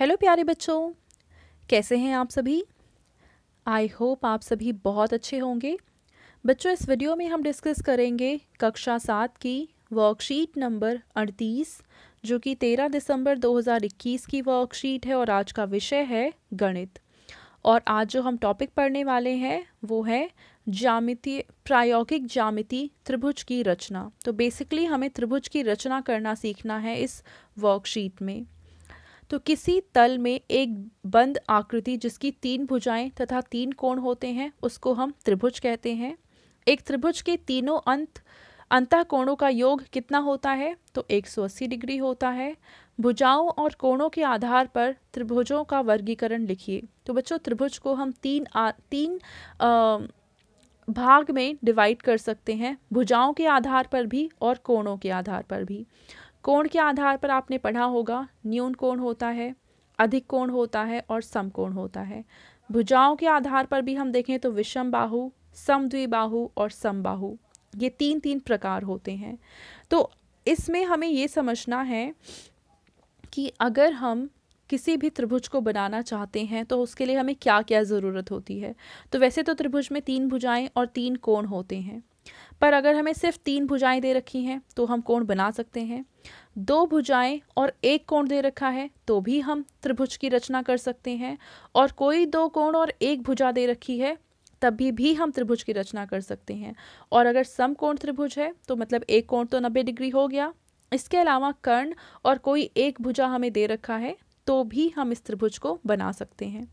hello प्यारे बच्चों कैसे हैं आप सभी आई होप आप सभी बहुत अच्छे होंगे बच्चों इस वीडियो में हम डिस्कस करेंगे कक्षा सात की वर्कशीट नंबर अड़तीस जो कि तेरह दिसंबर 2021 की वर्कशीट है और आज का विषय है गणित और आज जो हम टॉपिक पढ़ने वाले हैं वो है जामिति प्रायोगिक जामिति त्रिभुज की रचना तो बेसिकली हमें त्रिभुज की रचना करना सीखना है इस वर्कशीट में तो किसी तल में एक बंद आकृति जिसकी तीन भुजाएं तथा तीन कोण होते हैं उसको हम त्रिभुज कहते हैं एक त्रिभुज के तीनों अंत अंतः कोणों का योग कितना होता है तो 180 डिग्री होता है भुजाओं और कोणों के आधार पर त्रिभुजों का वर्गीकरण लिखिए तो बच्चों त्रिभुज को हम तीन आ, तीन आ, भाग में डिवाइड कर सकते हैं भुजाओं के आधार पर भी और कोणों के आधार पर भी कोण के आधार पर आपने पढ़ा होगा न्यून कोण होता है अधिक कोण होता है और सम कोण होता है भुजाओं के आधार पर भी हम देखें तो विषम बाहु सम द्विबाहु और समबाहु ये तीन तीन प्रकार होते हैं तो इसमें हमें ये समझना है कि अगर हम किसी भी त्रिभुज को बनाना चाहते हैं तो उसके लिए हमें क्या क्या ज़रूरत होती है तो वैसे तो त्रिभुज में तीन भुजाएं और तीन कोण होते हैं पर अगर हमें सिर्फ तीन भुजाएं दे रखी हैं तो हम कोण बना सकते हैं दो भुजाएं और एक कोण दे रखा है तो भी हम त्रिभुज की रचना कर सकते हैं और कोई दो कोण और एक भुजा दे रखी है तभी भी हम त्रिभुज की रचना कर सकते हैं और अगर सम कोण त्रिभुज है तो मतलब एक कोण तो नब्बे डिग्री हो गया इसके अलावा कर्ण और कोई एक भुजा हमें दे रखा है तो भी हम इस त्रिभुज को बना सकते हैं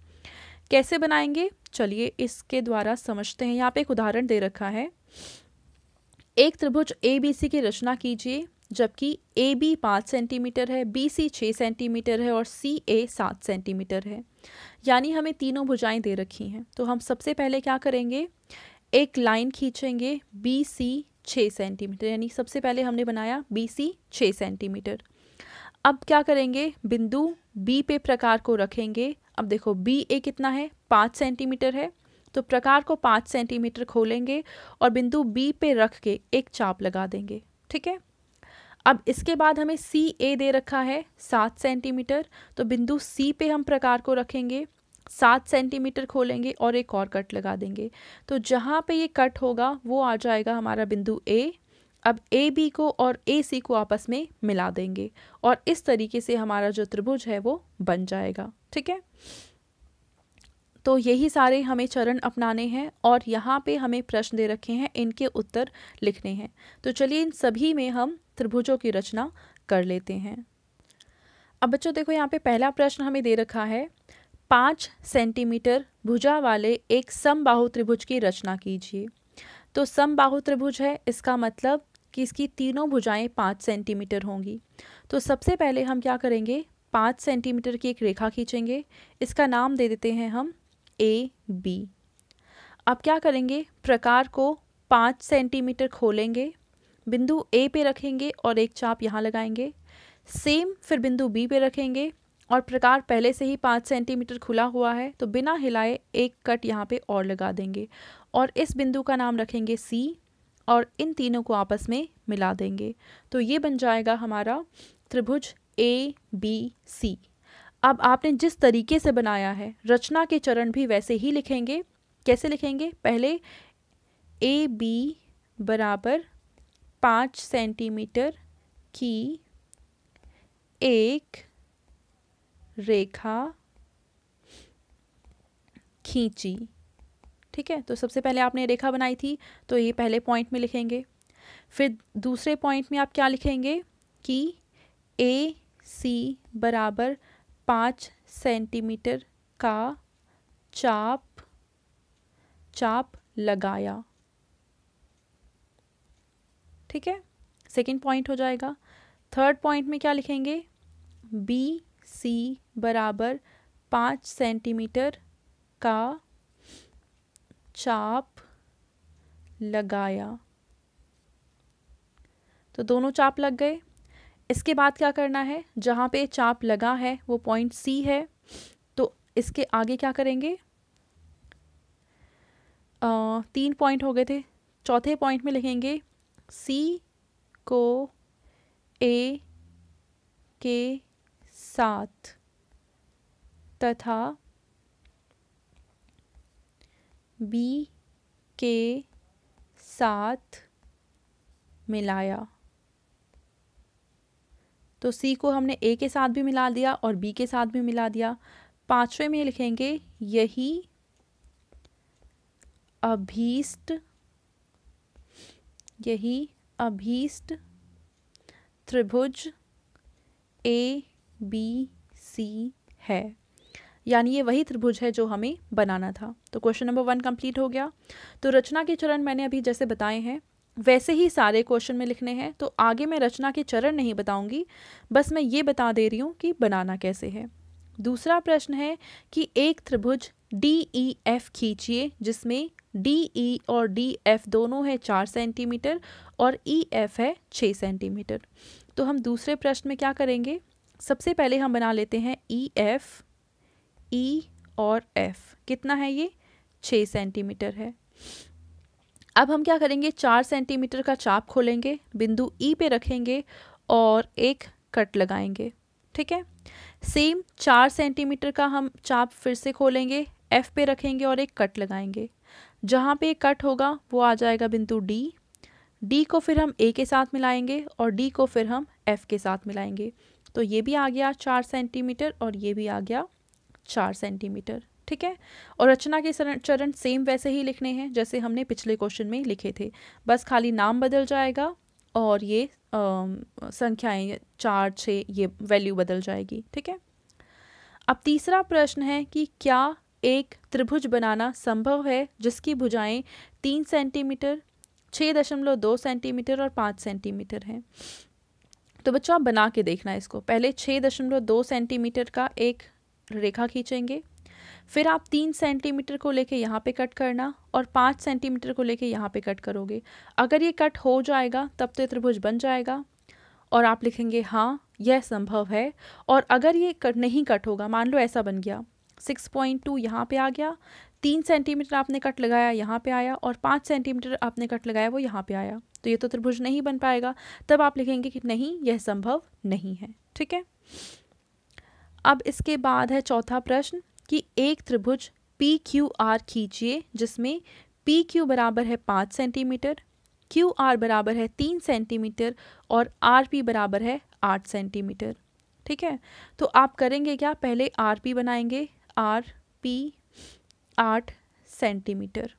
कैसे बनाएंगे चलिए इसके द्वारा समझते हैं यहाँ पे एक उदाहरण दे रखा है एक त्रिभुज ए बी सी की रचना कीजिए जबकि ए बी पाँच सेंटीमीटर है बी सी छः सेंटीमीटर है और सी ए सात सेंटीमीटर है यानी हमें तीनों भुजाएं दे रखी हैं तो हम सबसे पहले क्या करेंगे एक लाइन खींचेंगे बी सी छः सेंटीमीटर यानी सबसे पहले हमने बनाया बी सी छः सेंटीमीटर अब क्या करेंगे बिंदु बी पे प्रकार को रखेंगे अब देखो बी ए कितना है पाँच सेंटीमीटर है तो प्रकार को पाँच सेंटीमीटर खोलेंगे और बिंदु बी पे रख के एक चाप लगा देंगे ठीक है अब इसके बाद हमें सी ए दे रखा है सात सेंटीमीटर तो बिंदु सी पे हम प्रकार को रखेंगे सात सेंटीमीटर खोलेंगे और एक और कट लगा देंगे तो जहाँ पे ये कट होगा वो आ जाएगा हमारा बिंदु ए अब ए बी को और ए सी को आपस में मिला देंगे और इस तरीके से हमारा जो त्रिभुज है वो बन जाएगा ठीक है तो यही सारे हमें चरण अपनाने हैं और यहाँ पे हमें प्रश्न दे रखे हैं इनके उत्तर लिखने हैं तो चलिए इन सभी में हम त्रिभुजों की रचना कर लेते हैं अब बच्चों देखो यहाँ पे पहला प्रश्न हमें दे रखा है पाँच सेंटीमीटर भुजा वाले एक समबाहु त्रिभुज की रचना कीजिए तो समबाहु त्रिभुज है इसका मतलब कि इसकी तीनों भुजाएं पाँच सेंटीमीटर होंगी तो सबसे पहले हम क्या करेंगे पाँच सेंटीमीटर की एक रेखा खींचेंगे इसका नाम दे देते हैं हम ए बी अब क्या करेंगे प्रकार को पाँच सेंटीमीटर खोलेंगे बिंदु ए पे रखेंगे और एक चाप यहाँ लगाएंगे सेम फिर बिंदु बी पे रखेंगे और प्रकार पहले से ही पाँच सेंटीमीटर खुला हुआ है तो बिना हिलाए एक कट यहाँ पे और लगा देंगे और इस बिंदु का नाम रखेंगे सी और इन तीनों को आपस में मिला देंगे तो ये बन जाएगा हमारा त्रिभुज ए बी सी अब आपने जिस तरीके से बनाया है रचना के चरण भी वैसे ही लिखेंगे कैसे लिखेंगे पहले ए बी बराबर पाँच सेंटीमीटर की एक रेखा खींची ठीक है तो सबसे पहले आपने रेखा बनाई थी तो ये पहले पॉइंट में लिखेंगे फिर दूसरे पॉइंट में आप क्या लिखेंगे कि ए सी बराबर पाँच सेंटीमीटर का चाप चाप लगाया ठीक है सेकेंड पॉइंट हो जाएगा थर्ड पॉइंट में क्या लिखेंगे बी सी बराबर पाँच सेंटीमीटर का चाप लगाया तो दोनों चाप लग गए इसके बाद क्या करना है जहाँ पे चाप लगा है वो पॉइंट सी है तो इसके आगे क्या करेंगे आ, तीन पॉइंट हो गए थे चौथे पॉइंट में लिखेंगे सी को ए के साथ तथा बी के साथ मिलाया तो सी को हमने ए के साथ भी मिला दिया और बी के साथ भी मिला दिया पांचवे में लिखेंगे यही अभीष्ट यही अभीष्ट त्रिभुज ए बी सी है यानी ये वही त्रिभुज है जो हमें बनाना था तो क्वेश्चन नंबर वन कंप्लीट हो गया तो रचना के चरण मैंने अभी जैसे बताए हैं वैसे ही सारे क्वेश्चन में लिखने हैं तो आगे मैं रचना के चरण नहीं बताऊंगी बस मैं ये बता दे रही हूँ कि बनाना कैसे है दूसरा प्रश्न है कि एक त्रिभुज डी ई एफ खींचिए जिसमें डी ई e और डी एफ दोनों e है चार सेंटीमीटर और ई एफ है छः सेंटीमीटर तो हम दूसरे प्रश्न में क्या करेंगे सबसे पहले हम बना लेते हैं ई एफ ई और एफ कितना है ये छः सेंटीमीटर है अब हम क्या करेंगे चार सेंटीमीटर का चाप खोलेंगे बिंदु ई e पे रखेंगे और एक कट लगाएंगे ठीक है सेम चार सेंटीमीटर का हम चाप फिर से खोलेंगे एफ पे रखेंगे और एक कट लगाएंगे जहाँ पे कट होगा वो आ जाएगा बिंदु डी डी को फिर हम ए के साथ मिलाएंगे और डी को फिर हम एफ के साथ मिलाएंगे तो ये भी आ गया चार सेंटीमीटर और ये भी आ गया चार सेंटीमीटर ठीक है और रचना के चरण सेम वैसे ही लिखने हैं जैसे हमने पिछले क्वेश्चन में लिखे थे बस खाली नाम बदल जाएगा और ये संख्याएं चार छः ये वैल्यू बदल जाएगी ठीक है अब तीसरा प्रश्न है कि क्या एक त्रिभुज बनाना संभव है जिसकी भुजाएं तीन सेंटीमीटर छः दशमलव दो सेंटीमीटर और पाँच सेंटीमीटर हैं तो बच्चों आप बना के देखना इसको पहले छः दशमलव दो सेंटीमीटर का एक रेखा खींचेंगे फिर आप तीन सेंटीमीटर को लेके यहाँ पे कट करना और पाँच सेंटीमीटर को लेके यहाँ पे कट करोगे अगर ये कट हो जाएगा तब तो त्रिभुज बन जाएगा और आप लिखेंगे हाँ यह संभव है और अगर ये कट नहीं कट होगा मान लो ऐसा बन गया सिक्स पॉइंट टू यहाँ पर आ गया तीन सेंटीमीटर आपने कट लगाया यहाँ पे आया और पाँच सेंटीमीटर आपने कट लगाया वो यहाँ पे आया तो ये तो त्रिभुज नहीं बन पाएगा तब आप लिखेंगे कि नहीं यह संभव नहीं है ठीक है अब इसके बाद है चौथा प्रश्न कि एक त्रिभुज पी क्यू आर खींचिए जिसमें पी क्यू बराबर है पाँच सेंटीमीटर क्यू आर बराबर है तीन सेंटीमीटर और आर पी बराबर है आठ सेंटीमीटर ठीक है तो आप करेंगे क्या पहले आर पी बनाएंगे आर पी आठ सेंटीमीटर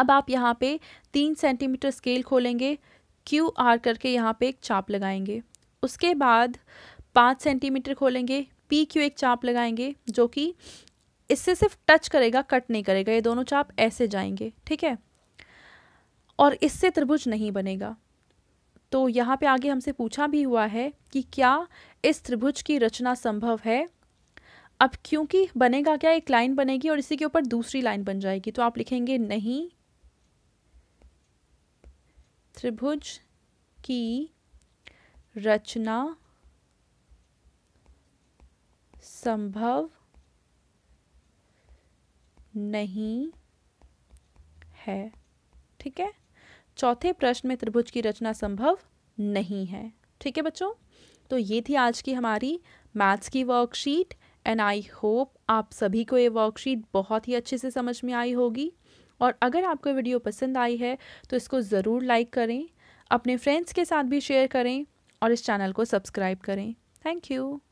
अब आप यहाँ पे तीन सेंटीमीटर स्केल खोलेंगे क्यू आर करके यहाँ पे एक चाप लगाएंगे उसके बाद पाँच सेंटीमीटर खोलेंगे पी क्यू एक चाप लगाएंगे जो कि इससे सिर्फ टच करेगा कट नहीं करेगा ये दोनों चाप ऐसे जाएंगे ठीक है और इससे त्रिभुज नहीं बनेगा तो यहाँ पे आगे हमसे पूछा भी हुआ है कि क्या इस त्रिभुज की रचना संभव है अब क्योंकि बनेगा क्या एक लाइन बनेगी और इसी के ऊपर दूसरी लाइन बन जाएगी तो आप लिखेंगे नहीं त्रिभुज की रचना संभव नहीं है ठीक है चौथे प्रश्न में त्रिभुज की रचना संभव नहीं है ठीक है बच्चों तो ये थी आज की हमारी मैथ्स की वर्कशीट एंड आई होप आप सभी को ये वर्कशीट बहुत ही अच्छे से समझ में आई होगी और अगर आपको वीडियो पसंद आई है तो इसको ज़रूर लाइक करें अपने फ्रेंड्स के साथ भी शेयर करें और इस चैनल को सब्सक्राइब करें थैंक यू